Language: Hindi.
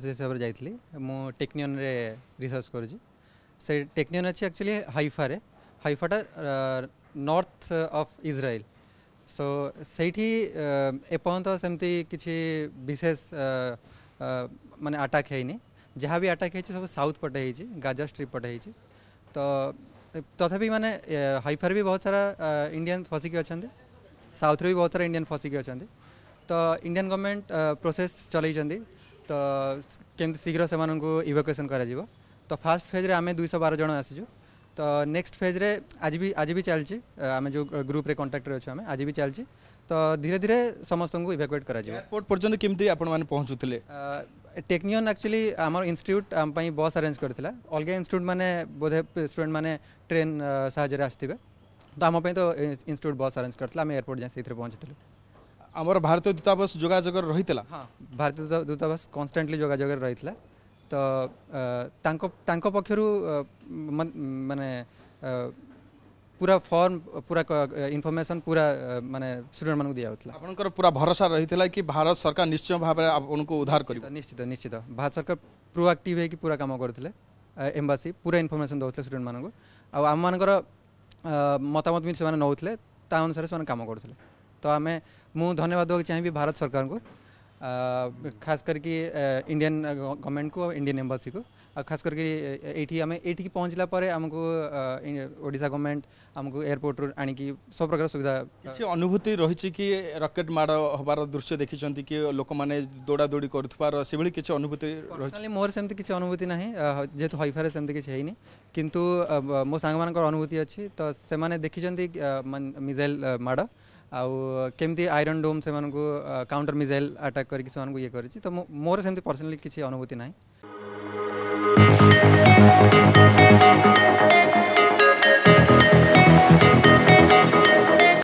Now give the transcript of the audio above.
हिसाब से जाइली मुझ टेक्निन रिसर्च कर से अच्छे एक्चुअली हाइफारे हाइफाटा नर्थ अफ इज्राइल सो से एपर्त सेमती किसी विशेष मान आटाक है जहाँ भी आटाक है सब साउथ पटे हो गाजा स्ट्रीप पटे तो तथापि तो मैंने हाइफारे भी बहुत सारा इंडियान फसिकी अच्छा साउथ्रे भी बहुत सारा इंडियन फसिकी अच्छा तो इंडियान गवर्नमेंट प्रोसेस चलई ତ କେମିତି ଶୀଘ୍ର ସେମାନଙ୍କୁ ଇଭାକୁଏସନ୍ କରାଯିବ ତ ଫାର୍ଷ୍ଟ ଫେଜ୍ରେ ଆମେ ଦୁଇଶହ ବାର ଜଣ ଆସିଛୁ ତ ନେକ୍ସଟ ଫେଜ୍ରେ ଆଜି ବି ଆଜି ବି ଚାଲିଛି ଆମେ ଯେଉଁ ଗ୍ରୁପ୍ରେ କଣ୍ଟାକ୍ଟରେ ଅଛୁ ଆମେ ଆଜି ବି ଚାଲିଛି ତ ଧୀରେ ଧୀରେ ସମସ୍ତଙ୍କୁ ଇଭାକୁଏଟ୍ କରାଯିବ ଏୟାରପୋର୍ଟ ପର୍ଯ୍ୟନ୍ତ କେମିତି ଆପଣମାନେ ପହଞ୍ଚୁଥିଲେ টেকনিয়ন আকচুয়ালি আমার ইনস্টিট্যুট আমি বস আরেঞ্জ করে অলগা ইনস্টিট্যুট মানে বোধে স্টুডেন্ট মানে ট্রেন সাহায্যে আসবে তো আমি তো ইনস্টিট্যুট বস আরেঞ্জ করে আমি এয়ারপোর্ট যাই সেইথে পৌঁছিলু ଆମର ଭାରତୀୟ ଦୂତାବାସ ଯୋଗାଯୋଗରେ ରହିଥିଲା ଭାରତୀୟ ଦୂତାବାସ କନଷ୍ଟାଣ୍ଟଲି ଯୋଗାଯୋଗରେ ରହିଥିଲା ତ ତାଙ୍କ ତାଙ୍କ ପକ୍ଷରୁ ମାନେ ପୁରା ଫର୍ମ ପୁରା ଇନଫର୍ମେସନ୍ ପୁରା ମାନେ ଷ୍ଟୁଡେଣ୍ଟମାନଙ୍କୁ ଦିଆଯାଉଥିଲା ଆପଣଙ୍କର ପୁରା ଭରସା ରହିଥିଲା କି ଭାରତ ସରକାର ନିଶ୍ଚୟ ଭାବରେ ଆପଣଙ୍କୁ ଉଦ୍ଧାର କରିବ ନିଶ୍ଚିତ ନିଶ୍ଚିତ ଭାରତ ସରକାର ପ୍ରୋଆକ୍ଟିଭ୍ ହେଇକି ପୁରା କାମ କରୁଥିଲେ ଏମ୍ବାସି ପୁରା ଇନଫର୍ମେସନ୍ ଦେଉଥିଲେ ଷ୍ଟୁଡେଣ୍ଟମାନଙ୍କୁ ଆଉ ଆମମାନଙ୍କର ମତାମତ ବି ସେମାନେ ନେଉଥିଲେ ତା ଅନୁସାରେ ସେମାନେ କାମ କରୁଥିଲେ तो आम मुझे धन्यवाद देवाक चाहिए भारत सरकार को खास करके इंडियन गवर्नमेंट को इंडियन एम्बासी को खास करके ये आम ये पहुँचला आमको ओडा गवर्नमेंट आमको एयरपोर्ट आ सब प्रकार सुविधा किसी अनुभूति रही कि रकेट माड़ हबार दृश्य देखी कि लोक मैंने दौड़ा दौड़ी कर किसी अनुभूति मोर से किसी अनुभूति ना जेहतु हईफारे सेम किसी है मो सांग अनुभूति अच्छी तो से देखी मिजाइल माड़ ଆଉ କେମିତି ଆଇରନ୍ ଡୋମ୍ ସେମାନଙ୍କୁ କାଉଣ୍ଟର ମିଜାଇଲ୍ ଆଟାକ୍ କରିକି ସେମାନଙ୍କୁ ଇଏ କରିଛି ତ ମୋର ସେମିତି ପର୍ସନାଲି କିଛି ଅନୁଭୂତି ନାହିଁ